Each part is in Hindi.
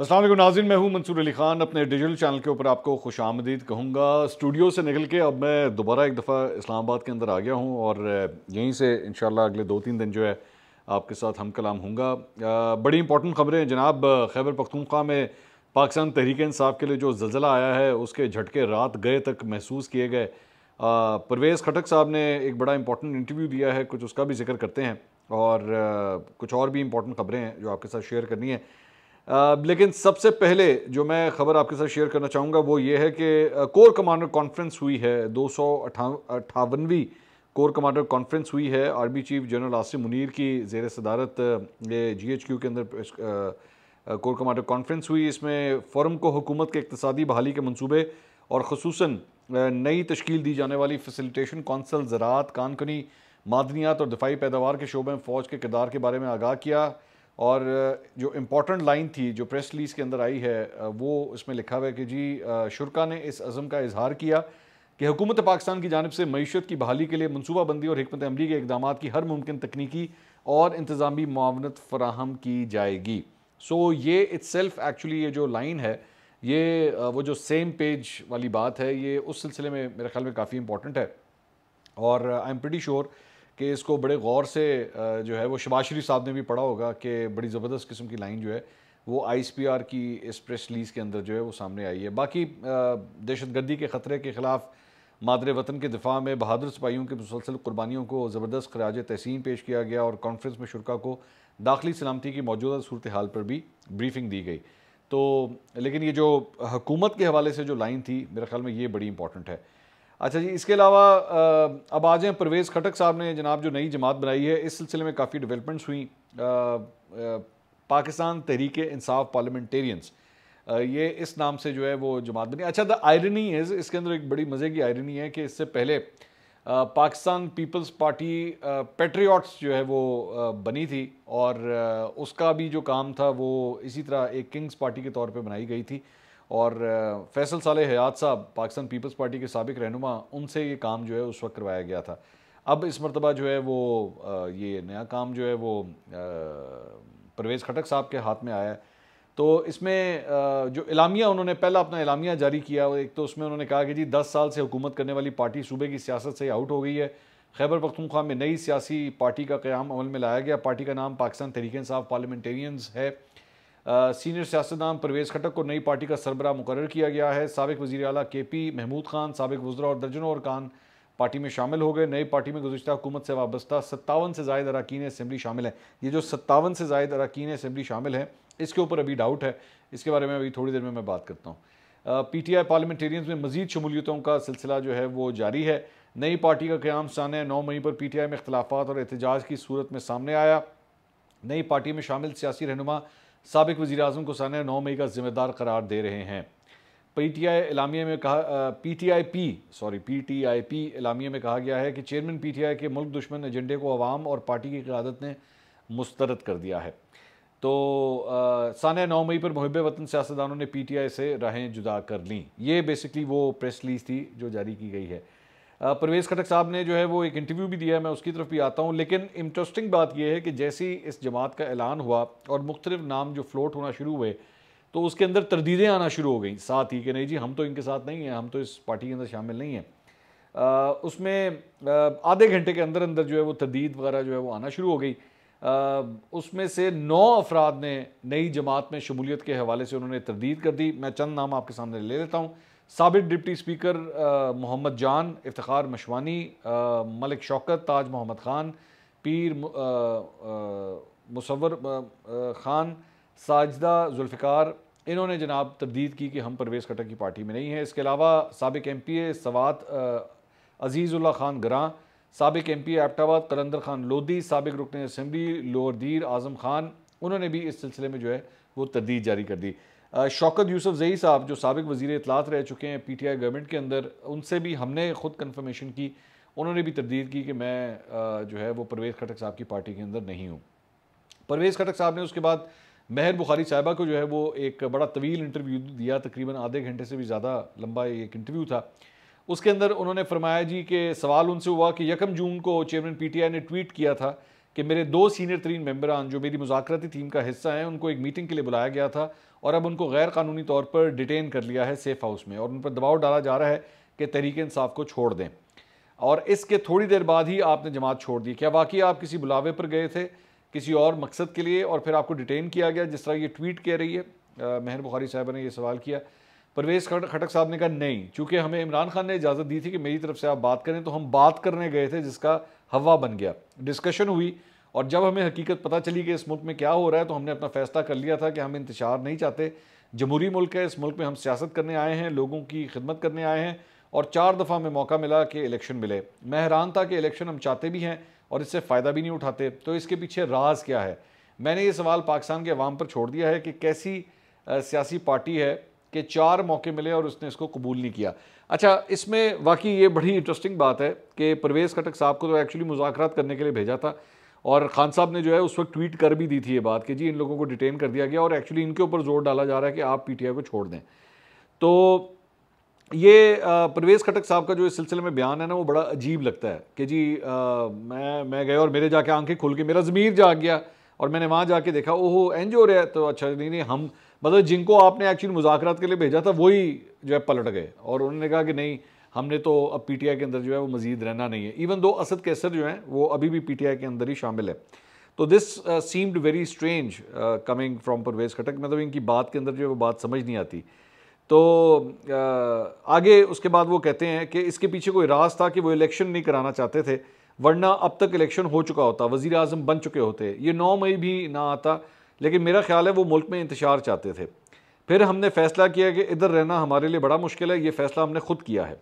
असल नाजिन मैं हूँ मंसूर अली खान अपने डिजिटल चैनल के ऊपर आपको खुश आमदीद कहूँगा स्टूडियो से निकल के अब मैं दोबारा एक दफ़ा इस्लामाबाद के अंदर आ गया हूँ और यहीं से इन अगले दो तीन दिन जो है आपके साथ हम कलाम हूँगा बड़ी इंपॉर्टेंट खबरें जनाब खैबर पखतूनख्वा में पाकिस्तान तहरीक इंसाफ के लिए जो जल्जला आया है उसके झटके रात गए तक महसूस किए गए परवेज़ खटक साहब ने एक बड़ा इंपॉर्टेंट इंटरव्यू दिया है कुछ उसका भी जिक्र करते हैं और कुछ और भी इंपॉर्टेंट खबरें हैं जो आपके साथ शेयर करनी है आ, लेकिन सबसे पहले जो मैं खबर आपके साथ शेयर करना चाहूँगा वो ये है कि कोर कमांडर कॉन्फ्रेंस हुई है दो सौ अठावनवीं कोर कमांडर कॉन्फ्रेंस हुई है army chief general Asim Munir की जेर सदारत ये जी एच क्यू के अंदर कोर कमांडर कॉन्फ्रेंस हुई इसमें फोरम को हुकूमत के इकतदी बहाली के मनसूबे और खसूस नई तश्कील दी जाने वाली फैसिलिटेशन कौंसल ज़रात कानकनी मादनियात और दफाई पैदावार के शोबे में फ़ौज के किरदार के बारे में आगाह किया और जो इम्पोर्टेंट लाइन थी जो प्रेस रिलीज़ के अंदर आई है वो उसमें लिखा हुआ है कि जी शुरा ने इस अज़म का इजहार किया कि हुकूमत पाकिस्तान की जानब से मीशत की बहाली के लिए मनसूबाबंदी और हमत अमली के इकदाम की हर मुमकिन तकनीकी और इंतज़ामी मावनत फराहम की जाएगी सो so, ये इट्स सेल्फ एक्चुअली ये जो लाइन है ये वो जो सेम पेज वाली बात है ये उस सिलसिले में मेरे ख्याल में काफ़ी इंपॉर्टेंट है और I am pretty sure sure कि इसको बड़े गौर से जो है वो शबाशरी साहब ने भी पढ़ा होगा कि बड़ी ज़बरदस्त किस्म की लाइन जो है वो आई एस पी आर की इस प्रेस रिलीज़ के अंदर जो है वो सामने आई है बाकी दहशत गर्दी के ख़तरे के ख़िलाफ़ मादर वतन के दिफा में बहादुर सिपाहियों के मुसलसल कुर्बानियों को ज़बरदस्त खराज तहसीन पेश किया गया और कॉन्फ्रेंस में शुरा को दाखिली सलामती की मौजूदा सूरत हाल पर भी ब्रीफिंग दी गई तो लेकिन ये जो हकूमत के हवाले से जो लाइन थी मेरे ख्याल में ये बड़ी इंपॉर्टेंट है अच्छा जी इसके अलावा अब आ जाएँ परवेज़ खटक साहब ने जनाब जो नई जमात बनाई है इस सिलसिले में काफ़ी डेवलपमेंट्स हुई पाकिस्तान तहरीक इंसाफ पार्लियामेंटेरियंस ये इस नाम से जो है वो जमात बनी अच्छा द आयरनी इज़ इसके अंदर एक बड़ी मज़े की आयरनी है कि इससे पहले पाकिस्तान पीपल्स पार्टी पेट्रियाट्स जो है वो बनी थी और उसका भी जो काम था वो इसी तरह एक किंग्स पार्टी के तौर पर बनाई गई थी और फैसल साल हयात साहब पाकिस्तान पीपल्स पार्टी के सबक रहनुमा उनसे ये काम जो है उस वक्त करवाया गया था अब इस मरतबा जो है वो ये नया काम जो है वो परवेज़ खटक साहब के हाथ में आया है तो इसमें जो इलामिया उन्होंने पहला अपना इलामिया जारी किया एक तो उसमें उन्होंने कहा कि जी दस साल से हुकूमत करने वाली पार्टी सूबे की सियासत से आउट हो गई है खैबर पख्तूनख्वा में नई सियासी पार्टी का क्याम अमल में लाया गया पार्टी का नाम पाकिस्तान तरीक़ान साहब पार्लियामेंटेरियंस है सीनियर सियासतदान परवेज़ खटक को नई पार्टी का सरबरा मुकर किया गया है सबक वजी अला के पी महमूद खान सबक वज़रा और दर्जनों खान पार्टी में शामिल हो गए नई पार्टी में गुजशत हुकूमत से वाबस्ता सत्तावन से जायद अरकान असम्बली शामिल है ये जो सत्तावन से जायद अरकान असम्बली शामिल है इसके ऊपर अभी डाउट है इसके बारे में अभी थोड़ी देर में मैं बात करता हूँ पी टी आई पार्लियामेंटेरियंस में मजीद शमूलियतों का सिलसिला जो है वो जारी है नई पार्टी का क्याम सान नौ मई पर पी टी आई में अख्तलाफात और एहतजाज की सूरत में सामने आया नई पार्टी में शामिल सियासी रहनुमा सबक वज़ी अजम को सन नौ मई का जिम्मेदार करार दे रहे हैं पी टी आई इलामिया में कहा P T I P sorry P T I P इलामिया में कहा गया है कि चेयरमैन पी टी आई के मुल्क दुश्मन एजेंडे को आवाम और पार्टी की क्यादत ने मुस्तरद कर दिया है तो सान नौ मई पर मुहब वतन सियासतदानों ने पी टी आई से राहें जुदा कर लीं ये बेसिकली वो प्रेस रिलीज थी जो जारी की गई है परवेज़ खटक साहब ने जो है वो एक इंटरव्यू भी दिया है मैं उसकी तरफ भी आता हूँ लेकिन इंटरेस्टिंग बात यह है कि जैसे ही इस जमात का ऐलान हुआ और मुख्तलिफ नाम जो फ्लोट होना शुरू हुए तो उसके अंदर तरदीदें आना शुरू हो गई साथ ही कि नहीं जी हम तो इनके साथ नहीं हैं हम तो इस पार्टी के अंदर शामिल नहीं हैं उसमें आधे घंटे के अंदर अंदर जो है वो तरदीद वगैरह जो है वो आना शुरू हो गई उसमें से नौ अफराद ने नई जमात में शमूलियत के हवाले से उन्होंने तरदीद कर दी मैं चंद नाम आपके सामने ले लेता हूँ सबक डिप्टी स्पीकर मोहम्मद जान इफ्तार मशवानी मलिक शौकत ताज मोहम्मद ख़ान पीर मुसवर ख़ान साजदा जुल्फ़िकार इन्होंने जनाब तरदीद की कि हम परवेज़ कटक की पार्टी में नहीं है इसके अलावा सबक M P A Swat Azizullah Khan ग्रां सबक एम पी एबटाबाद कलंदर ख़ान लोधी सबक रुकन असम्बली दीर आज़म ख़ान उन्होंने भी इस सिलसिले में जो है वो तरदीद जारी कर दी शौकत यूसुफ जई साहब जो सबक वजीर इतलात रह चुके हैं पी टी आई गवर्नमेंट के अंदर उनसे भी हमने ख़ुद कन्फर्मेशन की उन्होंने भी तरदीद की कि मैं जो है वो परवेज़ खटक साहब की पार्टी के अंदर नहीं हूँ परवेज़ खटक साहब ने उसके बाद महर बुखारी साहिबा को जो है वो एक बड़ा तवील इंटरव्यू दिया तकरीबन आधे घंटे से भी ज़्यादा लंबा एक इंटरव्यू था उसके अंदर उन्होंने फरमाया जी कि सवाल उनसे हुआ कि यकम जून को चेयरमैन पीटीआई ने ट्वीट किया था कि मेरे दो सीनियर तरीन मेम्बरान जो मेरी मुजाकती टीम का हिस्सा हैं उनको एक मीटिंग के लिए बुलाया गया था और अब उनको गैर कानूनी तौर पर डिटेन कर लिया है सेफ हाउस में और उन पर दबाव डाला जा रहा है कि तहरीक इंसाफ को छोड़ दें और इसके थोड़ी देर बाद ही आपने जमात छोड़ दी क्या वाकई आप किसी बुलावे पर गए थे किसी और मकसद के लिए और फिर आपको डिटेन किया गया जिस तरह ये ट्वीट कह रही है महर बुखारी साहब ने यह सवाल किया परवेज खटक साहब ने कहा नहीं चूँकि हमें इमरान खान ने इजाज़त दी थी कि मेरी तरफ से आप बात करें तो हम बात करने गए थे जिसका हवा बन गया डिस्कशन हुई और जब हमें हकीकत पता चली कि इस मुल्क में क्या हो रहा है तो हमने अपना फैसला कर लिया था कि हम इंतजार नहीं चाहते जमहूरी मुल्क है इस मुल्क में हम सियासत करने आए हैं लोगों की खिदमत करने आए हैं और चार दफ़ा हमें मौका मिला कि इलेक्शन मिले मैं हैरान था कि इलेक्शन हम चाहते भी हैं और इससे फ़ायदा भी नहीं उठाते तो इसके पीछे राज क्या है मैंने ये सवाल पाकिस्तान के अवाम पर छोड़ दिया है कि कैसी सियासी पार्टी है कि चार मौके मिले और उसने इसको कबूल नहीं किया अच्छा इसमें वाकई ये बड़ी इंटरेस्टिंग बात है कि परवेज़ खटक साहब को तो एक्चुअली मुजाकरात करने के लिए भेजा था और खान साहब ने जो है उस वक्त ट्वीट कर भी दी थी ये बात कि जी इन लोगों को डिटेन कर दिया गया और एक्चुअली इनके ऊपर जोर डाला जा रहा है कि आप पी को छोड़ दें तो ये परवेज़ खटक साहब का जो इस सिलसिले में बयान है ना वो बड़ा अजीब लगता है कि जी आ, मैं मैं गया और मेरे जाके आंखें खुल के मेरा ज़मीर जाग गया और मैंने वहाँ जाके देखा ओहो एंज हो रहा है तो अच्छा नहीं नहीं हम मतलब जिनको आपने एक्चुअली मुजाकरात के लिए भेजा था वही जो है पलट गए और उन्होंने कहा कि नहीं हमने तो अब पी टी आई के अंदर जो है वो मज़ीद रहना नहीं है इवन दो असद कैसर जो हैं वो अभी भी पी टी आई के अंदर ही शामिल है तो this seemed very strange coming from Pervez Khattak मतलब इनकी बात के अंदर जो है वो बात समझ नहीं आती तो uh, आगे उसके बाद वो कहते हैं कि इसके पीछे कोई राज था कि वो इलेक्शन नहीं कराना चाहते थे वरना अब तक इलेक्शन हो चुका होता वज़ी अजम बन चुके होते ये नौ मई भी ना आता लेकिन मेरा ख्याल है वो मुल्क में इंतशार चाहते थे फिर हमने फ़ैसला किया कि इधर रहना हमारे लिए बड़ा मुश्किल है ये फ़ैसला हमने ख़ुद किया है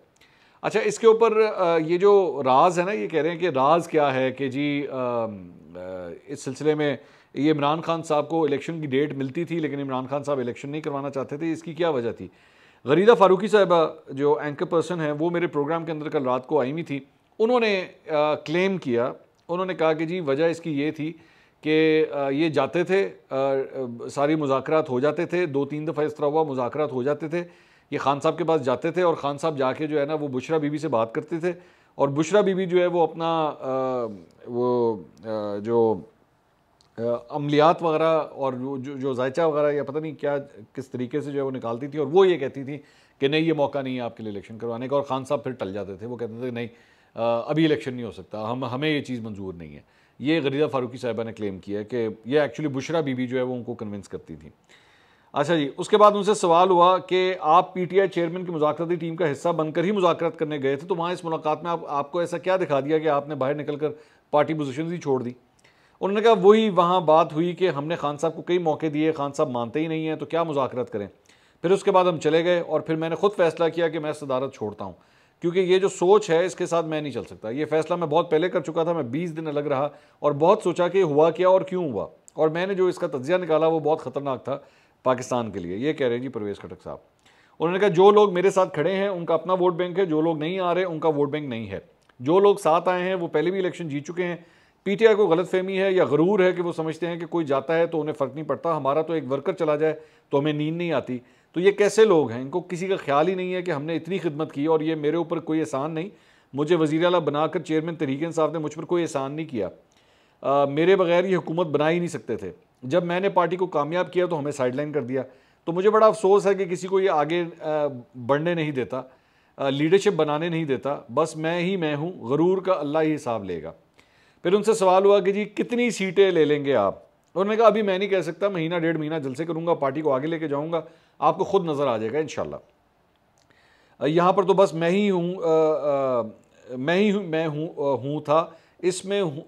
अच्छा इसके ऊपर ये जो राज है ना ये कह रहे हैं कि राज क्या है कि जी इस सिलसिले में ये इमरान खान साहब को इलेक्शन की डेट मिलती थी लेकिन इमरान खान साहब इलेक्शन नहीं करवाना चाहते थे इसकी क्या वजह थी गरीदा फ़ारूकी साहबा जो एंकर पर्सन हैं वो मेरे प्रोग्राम के अंदर कल रात को आई हुई थी उन्होंने क्लेम किया उन्होंने कहा कि जी वजह इसकी ये थी कि ये जाते थे सारी मुजाकर हो जाते थे दो तीन दफ़ा इस तरह हुआ मुजाकर हो जाते थे ये खान साहब के पास जाते थे और खान साहब जाके जो है ना वो बुशरा बीबी से बात करते थे और बुशरा बीबी जो है वो अपना वो जो अमलियात वगैरह और जो जो जायचा वगैरह या पता नहीं क्या किस तरीके से जो है वो निकालती थी और वो ये कहती थी कि नहीं ये मौका नहीं है आपके लिए इलेक्शन करवाने का और खान साहब फिर टल जाते थे वो कहते थे नहीं अभी इलेक्शन नहीं हो सकता हम हमें ये चीज़ मंजूर नहीं है ये गरीदा फारूकी साहिबा ने क्लेम किया कि ये एक्चुअली बुशरा बीबी जो है वो उनको कन्विंस करती थी अच्छा जी उसके बाद उनसे सवाल हुआ कि आप पीटीआई चेयरमैन की मुजाकती टीम का हिस्सा बनकर ही मुजाकरत करने गए थे तो वहाँ इस मुलाकात में आप आपको ऐसा क्या दिखा दिया कि आपने बाहर निकल कर पार्टी पोजिशन ही छोड़ दी उन्होंने कहा वही वहाँ बात हुई कि हमने खान साहब को कई मौके दिए खान साहब मानते ही नहीं हैं तो क्या मुजाकरत करें फिर उसके बाद हम चले गए और फिर मैंने खुद फैसला किया कि मैं सदारत छोड़ता हूँ क्योंकि ये जो सोच है इसके साथ मैं नहीं चल सकता ये फैसला मैं बहुत पहले कर चुका था मैं बीस दिन अलग रहा और बहुत सोचा कि हुआ क्या और क्यों हुआ और मैंने जो इसका तजिया निकाला वो बहुत ख़तरनाक था पाकिस्तान के लिए ये कह रहे हैं जी परवेज़ खटक साहब उन्होंने कहा जो लोग मेरे साथ खड़े हैं उनका अपना वोट बैंक है जो लोग नहीं आ रहे उनका वोट बैंक नहीं है जो लोग साथ आए हैं वो पहले भी इलेक्शन जीत चुके हैं पीटीआई को गलत फहमी है या गरूर है कि वो समझते हैं कि कोई जाता है तो उन्हें फ़र्क नहीं पड़ता हमारा तो एक वर्कर चला जाए तो हमें नींद नहीं आती तो ये कैसे लोग हैं इनको किसी का ख्याल ही नहीं है कि हमने इतनी खिदमत की और ये मेरे ऊपर कोई एहसान नहीं मुझे वज़ी अला बनाकर चेयरमैन तरीकन साहब ने मुझ पर कोई एहसान नहीं किया आ, मेरे बगैर ये हुकूमत बना ही नहीं सकते थे जब मैंने पार्टी को कामयाब किया तो हमें साइडलाइन कर दिया तो मुझे बड़ा अफसोस है कि किसी को ये आगे बढ़ने नहीं देता लीडरशिप बनाने नहीं देता बस मैं ही मैं हूँ गरूर का अल्लाह ही हिसाब लेगा फिर उनसे सवाल हुआ कि जी कितनी सीटें ले लेंगे आप उन्होंने कहा अभी मैं नहीं कह सकता महीना डेढ़ महीना जलसे करूँगा पार्टी को आगे लेके जाऊँगा आपको ख़ुद नज़र आ जाएगा इन यहाँ पर तो बस मैं ही हूँ मैं ही हूँ मैं हूँ हूँ था इसमें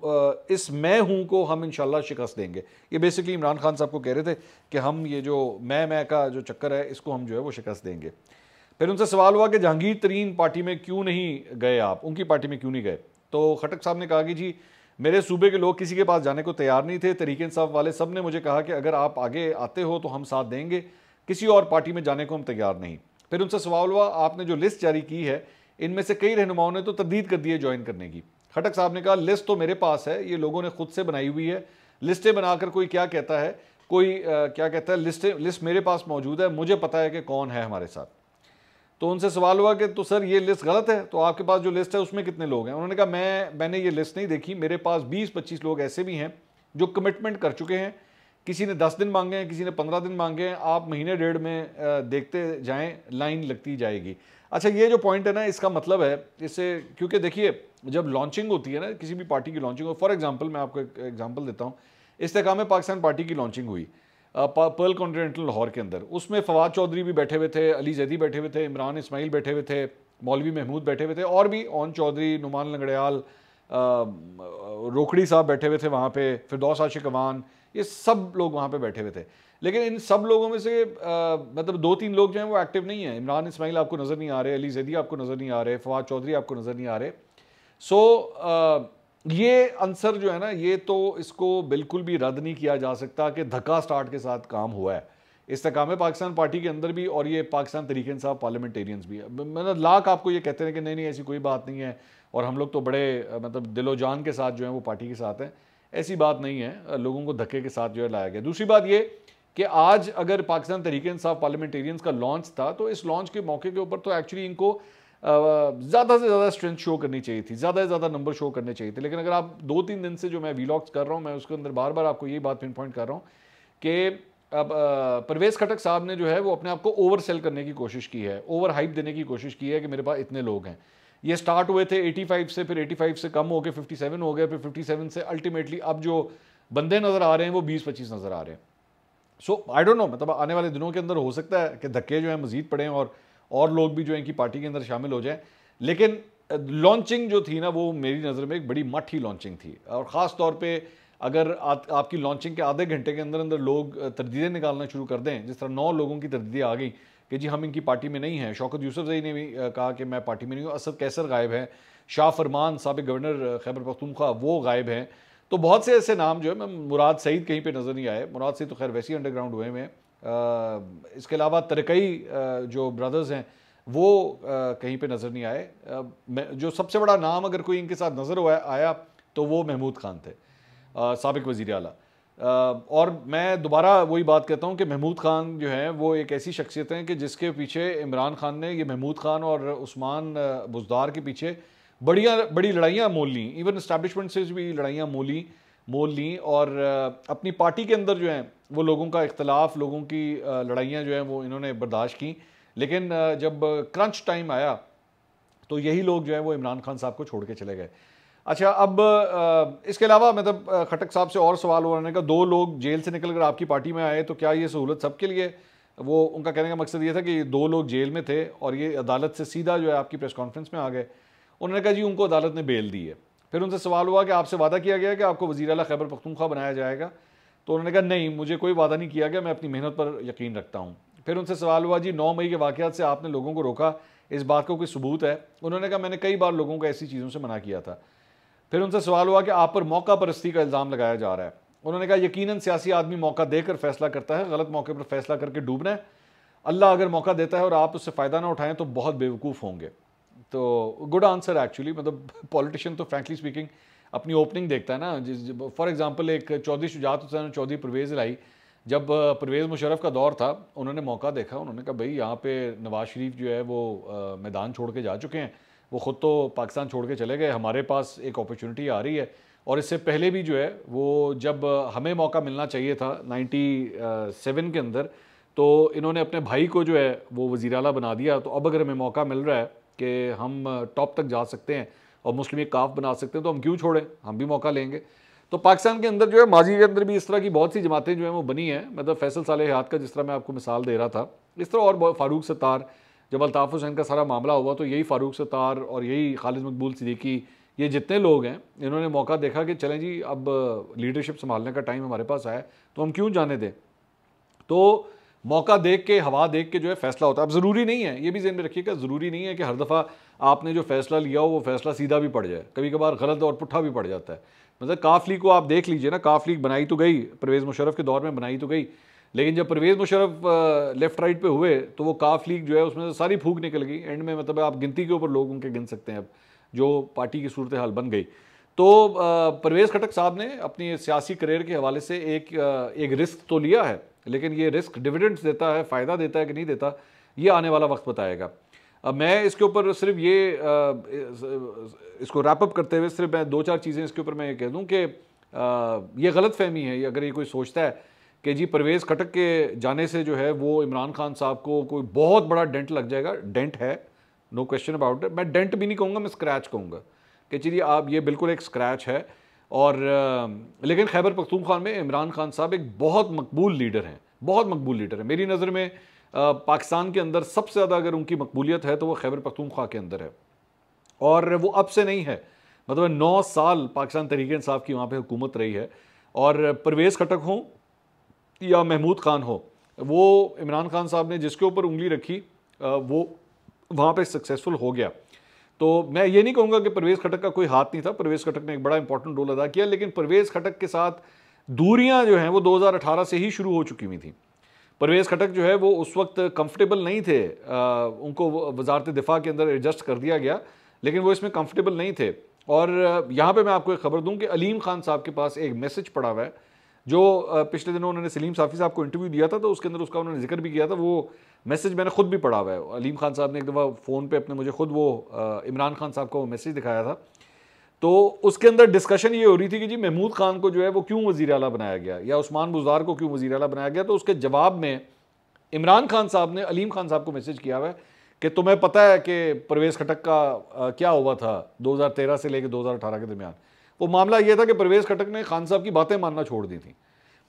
इस मैं हूँ को हम इन शिकस्त देंगे ये बेसिकली इमरान खान साहब को कह रहे थे कि हम ये जो मैं मैं का जो चक्कर है इसको हम जो है वो शिकस्त देंगे फिर उनसे सवाल हुआ कि जहांगीर तरीन पार्टी में क्यों नहीं गए आप उनकी पार्टी में क्यों नहीं गए तो खटक साहब ने कहा कि जी मेरे सूबे के लोग किसी के पास जाने को तैयार नहीं थे तरीके साहब वाले सब ने मुझे कहा कि अगर आप आगे आते हो तो हम साथ देंगे किसी और पार्टी में जाने को हम तैयार नहीं फिर उनसे सवाल हुआ आपने जो लिस्ट जारी की है इनमें से कई रहनुमाओं ने तो तरदीद कर दी है ज्वाइन करने की खटक साहब ने कहा लिस्ट तो मेरे पास है ये लोगों ने खुद से बनाई हुई है लिस्टें बनाकर कोई क्या कहता है कोई आ, क्या कहता है लिस्ट लिस्ट मेरे पास मौजूद है मुझे पता है कि कौन है हमारे साथ तो उनसे सवाल हुआ कि तो सर ये लिस्ट गलत है तो आपके पास जो लिस्ट है उसमें कितने लोग हैं उन्होंने कहा मैं मैंने ये लिस्ट नहीं देखी मेरे पास 20-25 लोग ऐसे भी हैं जो कमिटमेंट कर चुके हैं किसी ने दस दिन मांगे हैं किसी ने पंद्रह दिन मांगे हैं आप महीने डेढ़ में देखते जाएं लाइन लगती जाएगी अच्छा ये जो पॉइंट है ना इसका मतलब है इससे क्योंकि देखिए जब लॉन्चिंग होती है ना किसी भी पार्टी की लॉन्चिंग हो फॉर एग्जाम्पल मैं आपको एक एग्जाम्पल देता हूँ इस्तेकाम में पाकिस्तान पार्टी की लॉन्चिंग हुई पर्ल कॉन्टीनेंटल लाहौर के अंदर उसमें फवाद चौधरी भी बैठे हुए थे अली जैदी बैठे हुए थे इमरान इसमाइल बैठे हुए थे मौलवी महमूद बैठे हुए थे और भी ओन चौधरी नुमान लंगड़ियाल रोकड़ी साहब बैठे हुए थे वहाँ पे फिरदौस आशिक अवान ये सब लोग वहाँ पे बैठे हुए थे लेकिन इन सब लोगों में से आ, मतलब दो तीन लोग जो हैं वो एक्टिव नहीं हैं इमरान इसमाइल आपको नज़र नहीं आ रहे अली जैदी आपको नज़र नहीं आ रहे फवाद चौधरी आपको नज़र नहीं आ रहे सो आ, ये अंसर जो है ना ये तो इसको बिल्कुल भी रद्द नहीं किया जा सकता कि धक्का स्टार्ट के साथ काम हुआ है है पाकिस्तान पार्टी के अंदर भी और ये पाकिस्तान तरीके साहब पार्लियामेंटेरियंस भी मतलब लाख आपको ये कहते हैं कि नहीं नहीं ऐसी कोई बात नहीं है और हम लोग तो बड़े मतलब दिलोजान के साथ जो है वो पार्टी के साथ हैं ऐसी बात नहीं है लोगों को धक्के के साथ जो है लाया गया दूसरी बात ये कि आज अगर पाकिस्तान तरीके इंसाफ पार्लियामेंटेरियंस का लॉन्च था तो इस लॉन्च के मौके के ऊपर तो एक्चुअली इनको ज़्यादा से ज़्यादा स्ट्रेंथ शो करनी चाहिए थी ज़्यादा से ज़्यादा नंबर शो करने चाहिए थे लेकिन अगर आप दो तीन दिन से जो मैं वीलॉग्स कर रहा हूँ मैं उसके अंदर बार बार आपको ये बात पिन पॉइंट कर रहा हूँ कि अब परवेज़ खटक साहब ने जो है वो अपने आप को ओवर सेल करने की कोशिश की है ओवर हाइप देने की कोशिश की है कि मेरे पास इतने लोग हैं ये स्टार्ट हुए थे 85 से फिर 85 से कम हो गए 57 हो गए फिर 57 से अल्टीमेटली अब जो बंदे नज़र आ रहे हैं वो 20-25 नज़र आ रहे हैं सो आई डोंट नो मतलब आने वाले दिनों के अंदर हो सकता है कि धक्के जो हैं मज़ीद पड़ें और और लोग भी जो है कि पार्टी के अंदर शामिल हो जाएं लेकिन लॉन्चिंग जो थी ना वो मेरी नज़र में एक बड़ी मठी लॉन्चिंग थी और ख़ास तौर पर अगर आ, आपकी लॉन्चिंग के आधे घंटे के अंदर अंदर लोग तरदीदें निकालना शुरू कर दें जिस तरह नौ लोगों की तरदीदें आ गई कि जी हम इनकी पार्टी में नहीं हैं शौकत जई ने भी कहा कि मैं पार्टी में नहीं हूँ असद कैसर गायब है शाह फरमान सबक गवर्नर खैबर पख्तूनख्वा वो गायब हैं तो बहुत से ऐसे नाम जो है मुराद सईद कहीं पर नज़र नहीं आए मुराद सईद तो खैर वैसे ही अंडरग्राउंड हुए हुए हैं इसके अलावा तरकई जो ब्रदर्स हैं वो कहीं पर नज़र नहीं आए जो सबसे बड़ा नाम अगर कोई इनके साथ नज़र आया तो वो महमूद खान थे सबक वज़ी अला और मैं दोबारा वही बात कहता हूँ कि महमूद खान जो है वो एक ऐसी शख्सियत हैं कि जिसके पीछे इमरान खान ने ये महमूद खान और उस्मान बुजदार के पीछे बढ़िया बड़ी लड़ाइयाँ मोल लीं इवन इस्टेबलिशमेंट से भी लड़ाइयाँ मोली मोल लीं और अपनी पार्टी के अंदर जो हैं वो लोगों का इख्तलाफ लोगों की लड़ाइयाँ जो हैं वो इन्होंने बर्दाश्त की लेकिन जब क्रंच टाइम आया तो यही लोग जो हैं वो इमरान खान साहब को छोड़ के चले गए अच्छा अब इसके अलावा मतलब खटक साहब से और सवाल उन्होंने कहा दो लोग जेल से निकल कर आपकी पार्टी में आए तो क्या ये सहूलत सबके लिए वो उनका कहने का मकसद ये था कि दो लोग जेल में थे और ये अदालत से सीधा जो है आपकी प्रेस कॉन्फ्रेंस में आ गए उन्होंने कहा जी उनको अदालत ने बेल दी है फिर उनसे सवाल हुआ कि आपसे वादा किया गया कि आपको वजी अला खैबर पख्तूनख्वा बनाया जाएगा तो उन्होंने कहा नहीं मुझे कोई वादा नहीं किया गया मैं अपनी मेहनत पर यकीन रखता हूँ फिर उनसे सवाल हुआ जी नौ मई के वाक़ात से आपने लोगों को रोका इस बात का कोई सबूत है उन्होंने कहा मैंने कई बार लोगों को ऐसी चीज़ों से मना किया था फिर उनसे सवाल हुआ कि आप पर मौका परस्ती का इल्ज़ाम लगाया जा रहा है उन्होंने कहा यकीनन सियासी आदमी मौका देकर फैसला करता है गलत मौके पर फैसला करके डूबना है अल्लाह अगर मौका देता है और आप उससे फ़ायदा ना उठाएं तो बहुत बेवकूफ़ होंगे तो गुड आंसर एक्चुअली मतलब पॉलिटिशियन तो फ्रेंकली स्पीकिंग अपनी ओपनिंग देखता है ना फॉर एग्ज़ाम्पल एक चौधरी शुजात हुसैन और चौधरी परवेज़ लाई जब परवेज़ मुशरफ का दौर था उन्होंने मौका देखा उन्होंने कहा भाई यहाँ पर नवाज शरीफ जो है वो मैदान छोड़ के जा चुके हैं वो ख़ुद तो पाकिस्तान छोड़ के चले गए हमारे पास एक अपॉर्चुनिटी आ रही है और इससे पहले भी जो है वो जब हमें मौका मिलना चाहिए था 97 के अंदर तो इन्होंने अपने भाई को जो है वो वज़ी बना दिया तो अब अगर हमें मौका मिल रहा है कि हम टॉप तक जा सकते हैं और मुस्लिम काफ बना सकते हैं तो हम क्यों छोड़ें हम भी मौका लेंगे तो पाकिस्तान के अंदर जो है माजी के अंदर भी इस तरह की बहुत सी जमातें जो हैं वो बनी हैं मतलब फैसल साल हाथ का जिस तरह मैं आपको मिसाल दे रहा था इस तरह और फारूक सतार जब अल्ताफ़ हुसैन का सारा मामला हुआ तो यही फ़ारूक सतार और यही खालिद मकबूल सिद्दीकी ये जितने लोग हैं इन्होंने मौका देखा कि चलें जी अब लीडरशिप संभालने का टाइम हमारे पास आया तो हम क्यों जाने दें तो मौका देख के हवा देख के जो है फैसला होता है अब ज़रूरी नहीं है ये भी जहन में रखिएगा ज़रूरी नहीं है कि हर दफ़ा आपने जो फैसला लिया हो वो फैसला सीधा भी पड़ जाए कभी कभार गलत और पुट्ठा भी पड़ जाता है मतलब काफ लीग को आप देख लीजिए ना काफ लीग बनाई तो गई परवेज़ मुशरफ के दौर में बनाई तो गई लेकिन जब परवेज़ मुशरफ लेफ्ट राइट पे हुए तो वो काफ लीग जो है उसमें से सारी फूक निकल गई एंड में मतलब आप गिनती के ऊपर लोग उनके गिन सकते हैं अब जो पार्टी की सूरत हाल बन गई तो परवेज़ खटक साहब ने अपनी सियासी करियर के हवाले से एक एक रिस्क तो लिया है लेकिन ये रिस्क डिविडेंड्स देता है फ़ायदा देता है कि नहीं देता ये आने वाला वक्त बताएगा अब मैं इसके ऊपर सिर्फ ये इसको रैपअप करते हुए सिर्फ मैं दो चार चीज़ें इसके ऊपर मैं ये कह दूँ कि ये गलत फहमी है ये अगर ये कोई सोचता है कि जी परवेज़ खटक के जाने से जो है वो इमरान खान साहब को कोई बहुत बड़ा डेंट लग जाएगा डेंट है नो क्वेश्चन अबाउट मैं डेंट भी नहीं कहूँगा मैं स्क्रैच कहूँगा कि चलिए आप ये बिल्कुल एक स्क्रैच है और लेकिन खैबर पख्तूनख्वा में इमरान खान साहब एक बहुत मकबूल लीडर हैं बहुत मकबूल लीडर है मेरी नज़र में पाकिस्तान के अंदर सबसे ज़्यादा अगर उनकी मकबूलियत है तो वह खैबर पख्तूनख्वा के अंदर है और वो अब से नहीं है मतलब नौ साल पाकिस्तान तहरीक साहब की वहाँ पर हुकूमत रही है और परवेज़ खटक हों या महमूद खान हो वो इमरान खान साहब ने जिसके ऊपर उंगली रखी वो वहाँ पे सक्सेसफुल हो गया तो मैं ये नहीं कहूँगा कि परवेज़ खटक का कोई हाथ नहीं था परवेज़ खटक ने एक बड़ा इंपॉर्टेंट रोल अदा किया लेकिन परवेज़ खटक के साथ दूरियाँ जो हैं वो दो से ही शुरू हो चुकी हुई थी परवेज़ खटक जो है वो उस वक्त कम्फर्टेबल नहीं थे उनको वजारत दिफा के अंदर एडजस्ट कर दिया गया लेकिन वो इसमें कम्फर्टेबल नहीं थे और यहाँ पे मैं आपको एक खबर दूँ कि अलीम खान साहब के पास एक मैसेज पड़ा हुआ है जो पिछले दिनों उन्होंने सलीम साफ़ी साहब को इंटरव्यू दिया था तो उसके अंदर उसका उन्होंने जिक्र भी किया था वो मैसेज मैंने खुद भी पढ़ा हुआ है अलीम खान साहब ने एक दफ़ा फ़ोन पे अपने मुझे खुद वो इमरान खान साहब का वो मैसेज दिखाया था तो उसके अंदर डिस्कशन ये हो रही थी कि जी महमूद खान को जो है वो क्यों वज़ी अला बनाया गया या उस्मान बुजार को क्यों वज़ी अला बनाया गया तो उसके जवाब में इमरान खान साहब ने अलीम खान साहब को मैसेज किया हुआ कि तुम्हें पता है कि परवेज़ खटक का आ, क्या हुआ था 2013 से लेकर 2018 के दरमियान वो मामला ये था कि परवेज़ खटक ने खान साहब की बातें मानना छोड़ दी थी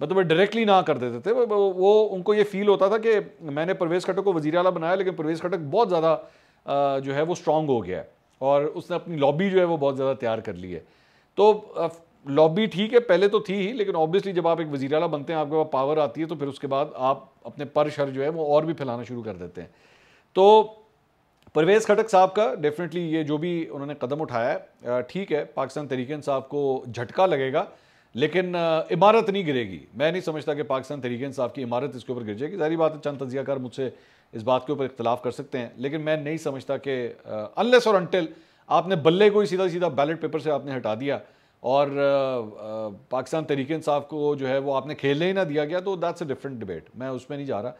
मतलब वे डायरेक्टली ना कर देते थे वो उनको ये फील होता था कि मैंने परवेज़ खटक को वजीर अला बनाया लेकिन परवेज़ खटक बहुत ज़्यादा जो है वो स्ट्रांग हो गया है और उसने अपनी लॉबी जो है वो बहुत ज़्यादा तैयार कर ली है तो लॉबी ठीक है पहले तो थी ही लेकिन ऑब्वियसली जब आप एक वजीर अला बनते हैं आपके पास पावर आती है तो फिर उसके बाद आप अपने पर शर जो है वो और भी फैलाना शुरू कर देते हैं तो परवेज़ खटक साहब का डेफिनेटली ये जो भी उन्होंने कदम उठाया है ठीक है पाकिस्तान तरीके साहब को झटका लगेगा लेकिन इमारत नहीं गिरेगी मैं नहीं समझता कि पाकिस्तान तरीके साहब की इमारत इसके ऊपर गिर जाएगी जारी बात है चंद तजियाकार मुझसे इस बात के ऊपर इख्तलाफ कर सकते हैं लेकिन मैं नहीं समझता कि अनलेस और अनटिल आपने बल्ले को ही सीधा सीधा बैलेट पेपर से आपने हटा दिया और पाकिस्तान तरीके साहब को जो है वो आपने खेलने ही ना दिया गया तो दैट्स अ डिफरेंट डिबेट मैं उसमें नहीं जा रहा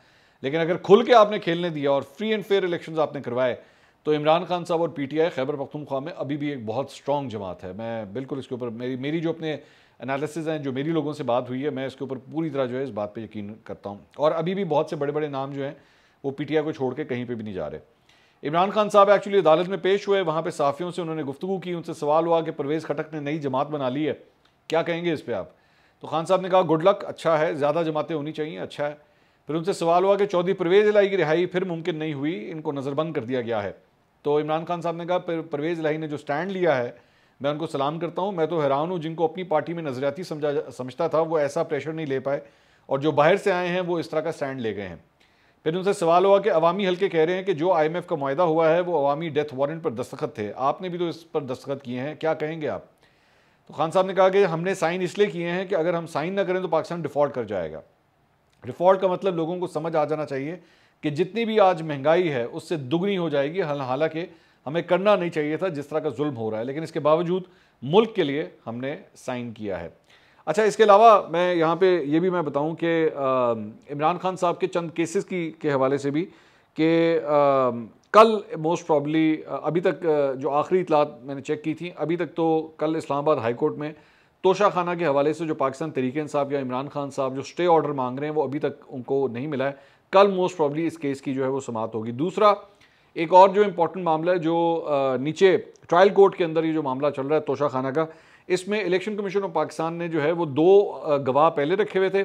लेकिन अगर खुल के आपने खेलने दिया और फ्री एंड फेयर इलेक्शन आपने करवाए तो इमरान खान साहब और पीटीआई खैबर पख्तूनख्वा में अभी भी एक बहुत स्ट्रॉन्ग जमात है मैं बिल्कुल इसके ऊपर मेरी मेरी जो अपने एनालिसिस हैं जो मेरी लोगों से बात हुई है मैं इसके ऊपर पूरी तरह जो है इस बात पर यकीन करता हूँ और अभी भी बहुत से बड़े बड़े नाम जो हैं वो आई को छोड़ के कहीं पर भी नहीं जा रहे इमरान खान साहब एक्चुअली अदालत में पेश हुए वहाँ पर साफियों से उन्होंने गुफ्तु की उनसे सवाल हुआ कि परवेज़ खटक ने नई जमात बना ली है क्या कहेंगे इस पर आप तो खान साहब ने कहा गुड लक अच्छा है ज़्यादा जमातें होनी चाहिए अच्छा है फिर उनसे सवाल हुआ कि चौधरी परवेज इलाही की रिहाई फिर मुमकिन नहीं हुई इनको नज़रबंद कर दिया गया है तो इमरान खान साहब ने कहा परवेज इलाही ने जो स्टैंड लिया है मैं उनको सलाम करता हूँ मैं तो हैरान हूँ जिनको अपनी पार्टी में नज़रियाती समझा समझता था वो ऐसा प्रेशर नहीं ले पाए और जो बाहर से आए हैं वो इस तरह का स्टैंड ले गए हैं फिर उनसे सवाल हुआ कि अवामी हल्के कह रहे हैं कि जो आईएमएफ का माहा हुआ है वो अवामी डेथ वारंट पर दस्तखत थे आपने भी तो इस पर दस्तखत किए हैं क्या कहेंगे आप तो खान साहब ने कहा कि हमने साइन इसलिए किए हैं कि अगर हम साइन ना करें तो पाकिस्तान डिफॉल्ट कर जाएगा डिफ़ॉल्ट का मतलब लोगों को समझ आ जाना चाहिए कि जितनी भी आज महंगाई है उससे दुगनी हो जाएगी हालांकि हमें करना नहीं चाहिए था जिस तरह का जुल्म हो रहा है लेकिन इसके बावजूद मुल्क के लिए हमने साइन किया है अच्छा इसके अलावा मैं यहाँ पे ये भी मैं बताऊँ कि इमरान खान साहब के चंद केसेस की के हवाले से भी कि कल मोस्ट प्रॉब्ली अभी तक जो आखिरी इतलात मैंने चेक की थी अभी तक तो कल इस्लामाबाद हाई कोर्ट में तोशा खाना के हवाले से जो पाकिस्तान तरीके साहब या इमरान खान साहब जो स्टे ऑर्डर मांग रहे हैं वो अभी तक उनको नहीं मिला है कल मोस्ट प्रॉब्ली इस केस की जो है वो समाप्त होगी दूसरा एक और जो इम्पोर्टेंट मामला है जो नीचे ट्रायल कोर्ट के अंदर ये जो मामला चल रहा है तोशा खाना का इसमें इलेक्शन कमीशन ऑफ पाकिस्तान ने जो है वो दो गवाह पहले रखे हुए थे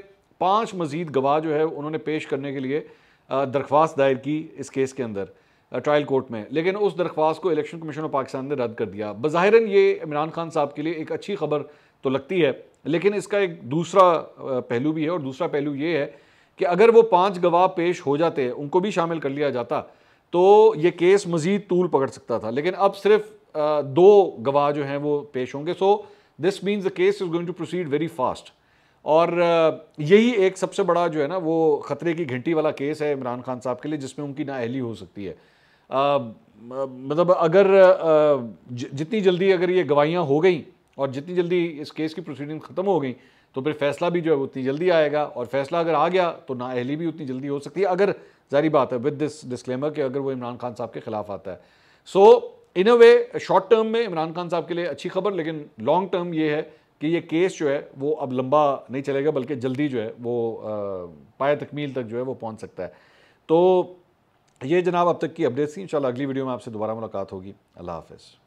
पाँच मजीद गवाह जो है उन्होंने पेश करने के लिए दरख्वास्त दायर की इस केस के अंदर ट्रायल कोर्ट में लेकिन उस दरख्वास्त को इलेक्शन कमीशन ऑफ पाकिस्तान ने रद्द कर दिया बज़ाहिरन ये इमरान खान साहब के लिए एक अच्छी खबर तो लगती है लेकिन इसका एक दूसरा पहलू भी है और दूसरा पहलू ये है कि अगर वो पांच गवाह पेश हो जाते उनको भी शामिल कर लिया जाता तो ये केस मज़ीद तूल पकड़ सकता था लेकिन अब सिर्फ दो गवाह जो हैं वो पेश होंगे so this means the case is going to proceed very fast और यही एक सबसे बड़ा जो है ना वो ख़तरे की घंटी वाला केस है इमरान खान साहब के लिए जिसमें उनकी नाअहली हो सकती है आ, मतलब अगर जितनी जल्दी अगर ये गवाहियाँ हो गई और जितनी जल्दी इस केस की प्रोसीडिंग ख़त्म हो गई तो फिर फैसला भी जो है उतनी जल्दी आएगा और फैसला अगर आ गया तो ना अहली भी उतनी जल्दी हो सकती है अगर जारी बात है विद दिस डिस्क्लेमर कि अगर वो इमरान खान साहब के खिलाफ आता है सो इन अ वे शॉर्ट टर्म में इमरान खान साहब के लिए अच्छी खबर लेकिन लॉन्ग टर्म ये है कि ये केस जो है वो अब लंबा नहीं चलेगा बल्कि जल्दी जो है वो पाए तकमील तक जो है वो पहुँच सकता है तो ये जनाब अब तक की अपडेट्स थी इन अगली वीडियो में आपसे दोबारा मुलाकात होगी अल्लाह हाफिज़